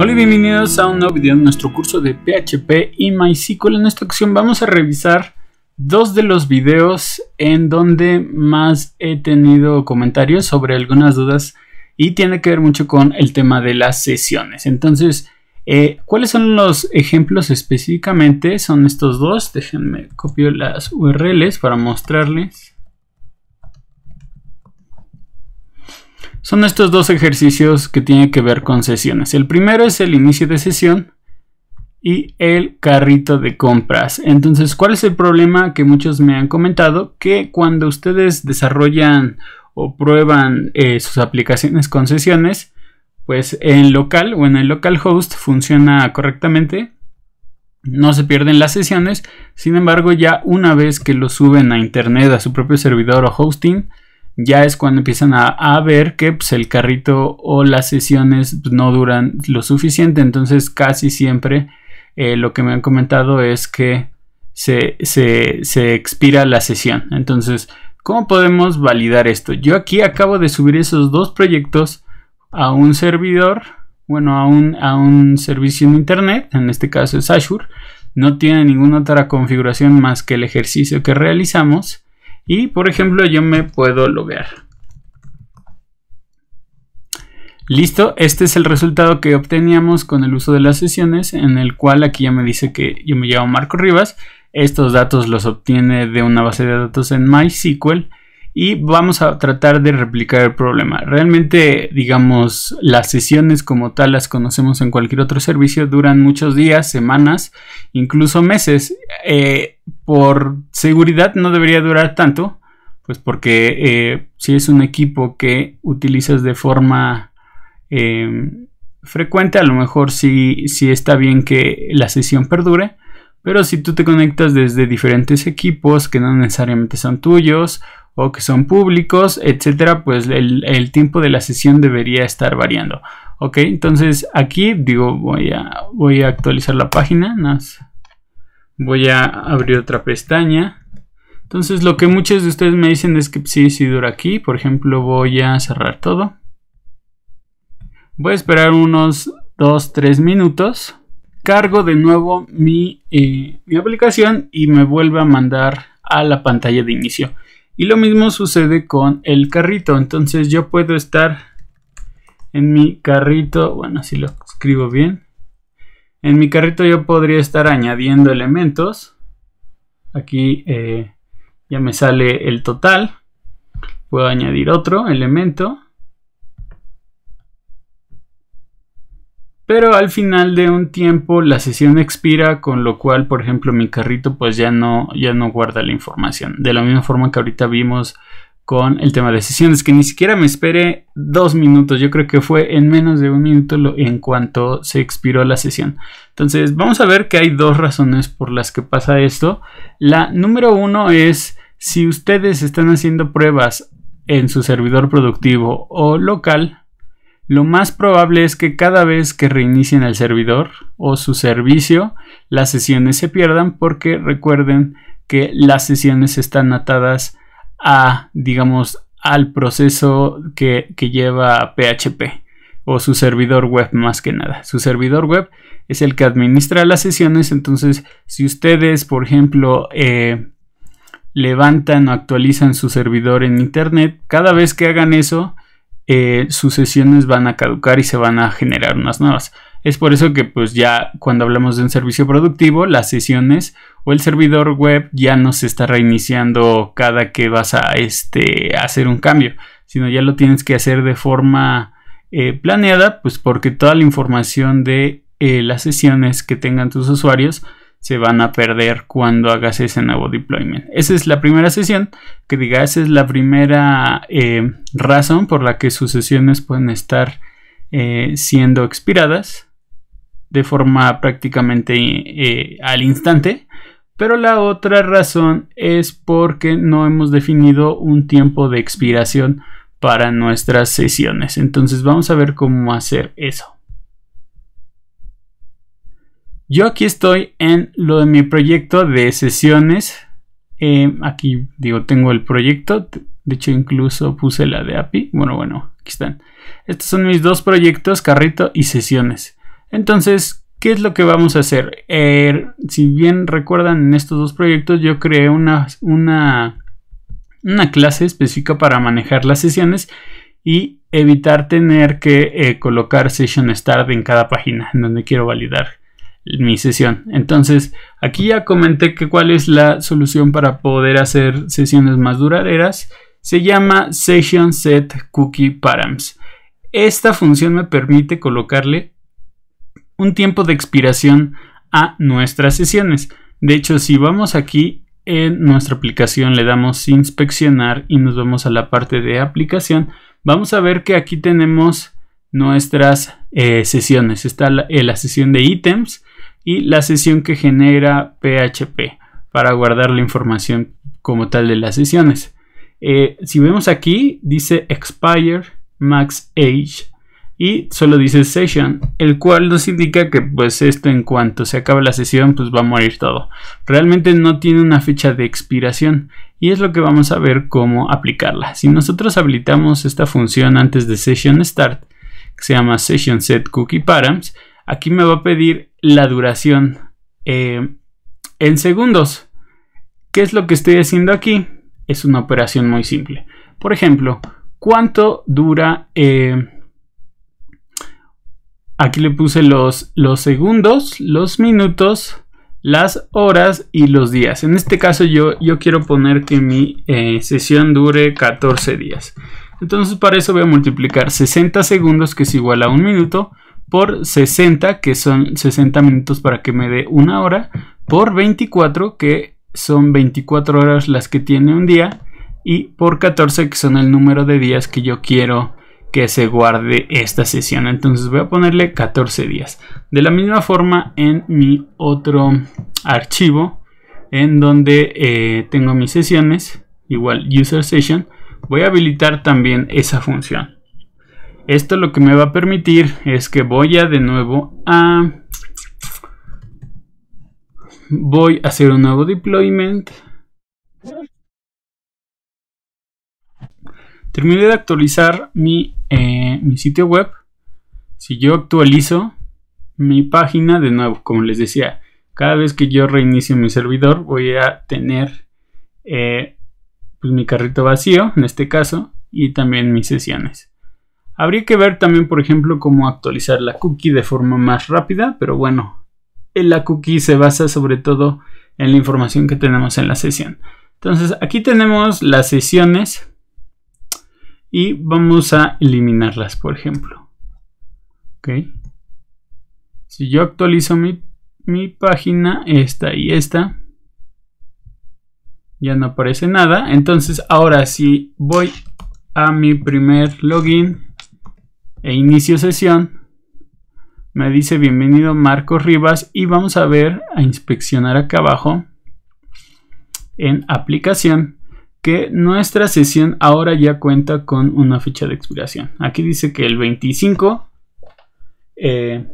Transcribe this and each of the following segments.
Hola y bienvenidos a un nuevo video de nuestro curso de PHP y MySQL. En esta ocasión vamos a revisar dos de los videos en donde más he tenido comentarios sobre algunas dudas y tiene que ver mucho con el tema de las sesiones. Entonces, eh, ¿cuáles son los ejemplos específicamente? Son estos dos. Déjenme copio las URLs para mostrarles. Son estos dos ejercicios que tienen que ver con sesiones. El primero es el inicio de sesión y el carrito de compras. Entonces, ¿cuál es el problema que muchos me han comentado? Que cuando ustedes desarrollan o prueban eh, sus aplicaciones con sesiones, pues en local o en el localhost funciona correctamente. No se pierden las sesiones, sin embargo ya una vez que lo suben a internet a su propio servidor o hosting, ya es cuando empiezan a, ver que pues, el carrito o las sesiones pues, no duran lo suficiente. Entonces casi siempre eh, lo que me han comentado es que se, expira la sesión. Entonces, ¿cómo podemos validar esto? Yo aquí acabo de subir esos dos proyectos a un servidor, bueno, a un, a un servicio en Internet, en este caso es Azure. No tiene ninguna otra configuración más que el ejercicio que realizamos. Y por ejemplo yo me puedo loguear. Listo, este es el resultado que obteníamos con el uso de las sesiones, en el cual aquí ya me dice que yo me llamo Marco Rivas. Estos datos los obtiene de una base de datos en MySQL y vamos a tratar de replicar el problema. Realmente, digamos, las sesiones como tal las conocemos en cualquier otro servicio duran muchos días, semanas, incluso meses. Eh, por seguridad no debería durar tanto, pues porque eh, si es un equipo que utilizas de forma em, frecuente, a lo mejor sí, sí está bien que la sesión perdure. Pero si tú te conectas desde diferentes equipos que no necesariamente son tuyos o que son públicos, etcétera, pues el, tiempo de la sesión debería estar variando. Ok, entonces aquí digo, voy a, voy a actualizar la página. Voy a abrir otra pestaña. Entonces lo que muchos de ustedes me dicen es que si sí dura aquí. Por ejemplo, voy a cerrar todo. Voy a esperar unos 2-3 minutos. Cargo de nuevo mi, eh, mi aplicación y me vuelve a mandar a la pantalla de inicio. Y lo mismo sucede con el carrito. Entonces yo puedo estar en mi carrito, bueno, si lo escribo bien. En mi carrito yo podría estar añadiendo elementos. Aquí eh, ya me sale el total. Puedo añadir otro elemento. Pero al final de un tiempo la sesión expira, con lo cual, por ejemplo, mi carrito pues ya no, ya no guarda la información. De la misma forma que ahorita vimos con el tema de sesiones, que ni siquiera me esperé dos minutos, yo creo que fue en menos de un minuto en cuanto se expiró la sesión. Entonces, vamos a ver que hay dos razones por las que pasa esto. La número uno es si ustedes están haciendo pruebas en su servidor productivo o local, lo más probable es que cada vez que reinicien el servidor o su servicio, las sesiones se pierdan porque recuerden que las sesiones están atadas a, digamos, al proceso que, lleva PHP o su servidor web más que nada. Su servidor web es el que administra las sesiones, entonces si ustedes, por ejemplo, eh, levantan o actualizan su servidor en Internet, cada vez que hagan eso, eh, sus sesiones van a caducar y se van a generar unas nuevas. Es por eso que pues ya cuando hablamos de un servicio productivo, las sesiones o el servidor web ya no se está reiniciando cada que vas a este, hacer un cambio, sino ya lo tienes que hacer de forma eh, planeada, pues porque toda la información de eh, las sesiones que tengan tus usuarios se van a perder cuando hagas ese nuevo deployment. Esa es la primera sesión, que digas esa es la primera eh, razón por la que sus sesiones pueden estar eh, siendo expiradas de forma prácticamente eh, al instante. Pero la otra razón es porque no hemos definido un tiempo de expiración para nuestras sesiones. Entonces vamos a ver cómo hacer eso. Yo aquí estoy en lo de mi proyecto de sesiones. Eh, aquí digo, tengo el proyecto. De hecho, incluso puse la de API. Bueno, bueno, aquí están. Estos son mis dos proyectos, carrito y sesiones. Entonces, ¿qué es lo que vamos a hacer? Er, si bien recuerdan, en estos dos proyectos yo creé una, una, una clase específica para manejar las sesiones y evitar tener que eh, colocar session start en cada página en donde quiero validar mi sesión. Entonces, aquí ya comenté que cuál es la solución para poder hacer sesiones más duraderas. Se llama Session Set Cookie Params. Esta función me permite colocarle un tiempo de expiración a nuestras sesiones. De hecho, si vamos aquí en nuestra aplicación le damos inspeccionar y nos vamos a la parte de aplicación, vamos a ver que aquí tenemos nuestras eh, sesiones. Está la, eh, la, sesión de ítems, y la sesión que genera PHP para guardar la información como tal de las sesiones. Eh, si vemos aquí, dice expire max age y solo dice session, el cual nos indica que pues esto en cuanto se acabe la sesión pues va a morir todo. Realmente no tiene una fecha de expiración y es lo que vamos a ver cómo aplicarla. Si nosotros habilitamos esta función antes de session start, que se llama session set cookie params, Aquí me va a pedir la duración eh, en segundos. ¿Qué es lo que estoy haciendo aquí? Es una operación muy simple. Por ejemplo, ¿cuánto dura? Eh, aquí le puse los, los segundos, los minutos, las horas y los días. En este caso yo, yo quiero poner que mi eh, sesión dure 14 días. Entonces para eso voy a multiplicar 60 segundos, que es igual a un minuto, por 60, que son 60 minutos para que me dé una hora, por 24, que son 24 horas las que tiene un día, y por 14, que son el número de días que yo quiero que se guarde esta sesión. Entonces voy a ponerle 14 días. De la misma forma en mi otro archivo, en donde eh, tengo mis sesiones, igual user session, voy a habilitar también esa función. Esto lo que me va a permitir es que voy a de nuevo a... Voy a hacer un nuevo deployment. Terminé de actualizar mi, eh, sitio web. Si yo actualizo mi página de nuevo, como les decía, cada vez que yo reinicio mi servidor voy a tener eh, pues, mi carrito vacío, en este caso, y también mis sesiones. Habría que ver también, por ejemplo, cómo actualizar la cookie de forma más rápida, pero bueno, la cookie se basa sobre todo en la información que tenemos en la sesión. Entonces, aquí tenemos las sesiones y vamos a eliminarlas, por ejemplo. ¿Ok? Si yo actualizo mi, página, esta y esta, ya no aparece nada. Entonces, ahora si voy a mi primer login, e inicio sesión, me dice bienvenido Marcos Rivas y vamos a ver a inspeccionar acá abajo en aplicación que nuestra sesión ahora ya cuenta con una fecha de expiración. Aquí dice que el 25 eh,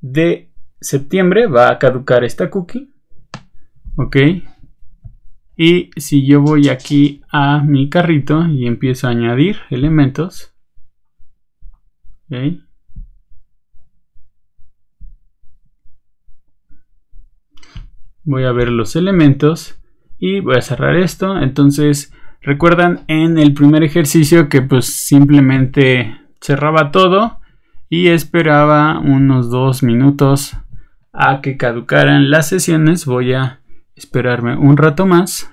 de septiembre va a caducar esta cookie. Ok. Y si yo voy aquí a mi carrito y empiezo a añadir elementos, Voy a ver los elementos y voy a cerrar esto. Entonces, recuerdan en el primer ejercicio que pues simplemente cerraba todo y esperaba unos dos minutos a que caducaran las sesiones. Voy a esperarme un rato más.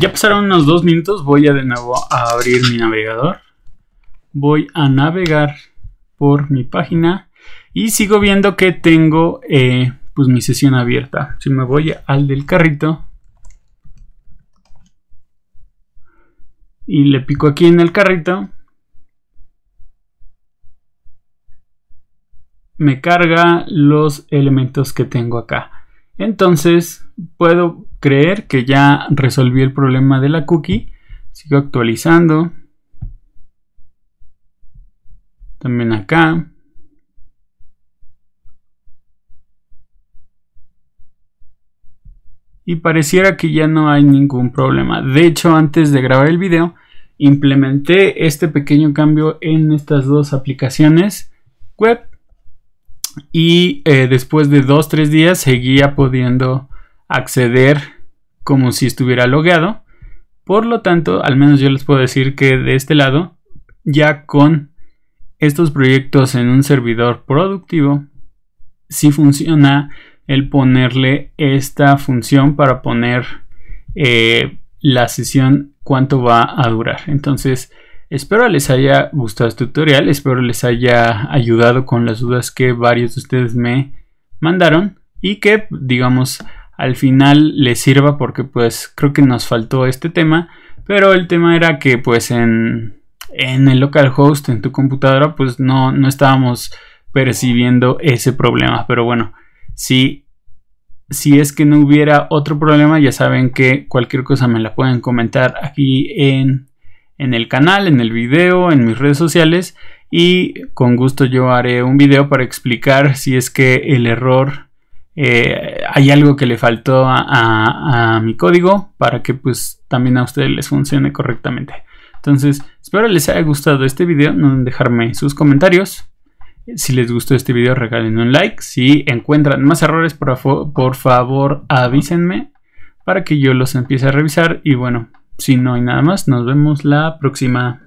Ya pasaron unos dos minutos. Voy a de nuevo a abrir mi navegador. Voy a navegar por mi página y sigo viendo que tengo eh, pues mi sesión abierta. Si me voy al del carrito y le pico aquí en el carrito, me carga los elementos que tengo acá. Entonces puedo creer que ya resolví el problema de la cookie. Sigo actualizando. También acá. Y pareciera que ya no hay ningún problema. De hecho, antes de grabar el video, implementé este pequeño cambio en estas dos aplicaciones web. Y eh, después de 2-3 días seguía pudiendo acceder como si estuviera logueado. Por lo tanto, al menos yo les puedo decir que de este lado, ya con estos proyectos en un servidor productivo, si funciona el ponerle esta función para poner eh, la sesión cuánto va a durar. Entonces, espero les haya gustado este tutorial, espero les haya ayudado con las dudas que varios de ustedes me mandaron y que, digamos, al final les sirva porque pues creo que nos faltó este tema, pero el tema era que pues en en el localhost, en tu computadora, pues no, estábamos percibiendo ese problema. Pero bueno, si, si es que no hubiera otro problema, ya saben que cualquier cosa me la pueden comentar aquí en, en el canal, en el video, en mis redes sociales. Y con gusto yo haré un video para explicar si es que el error eh, hay algo que le faltó a, a, mi código para que pues también a ustedes les funcione correctamente. Entonces, espero les haya gustado este video. No dejarme sus comentarios. Si les gustó este video, regalen un like. Si encuentran más errores, por favor avísenme para que yo los empiece a revisar. Y bueno, si no hay nada más, nos vemos la próxima.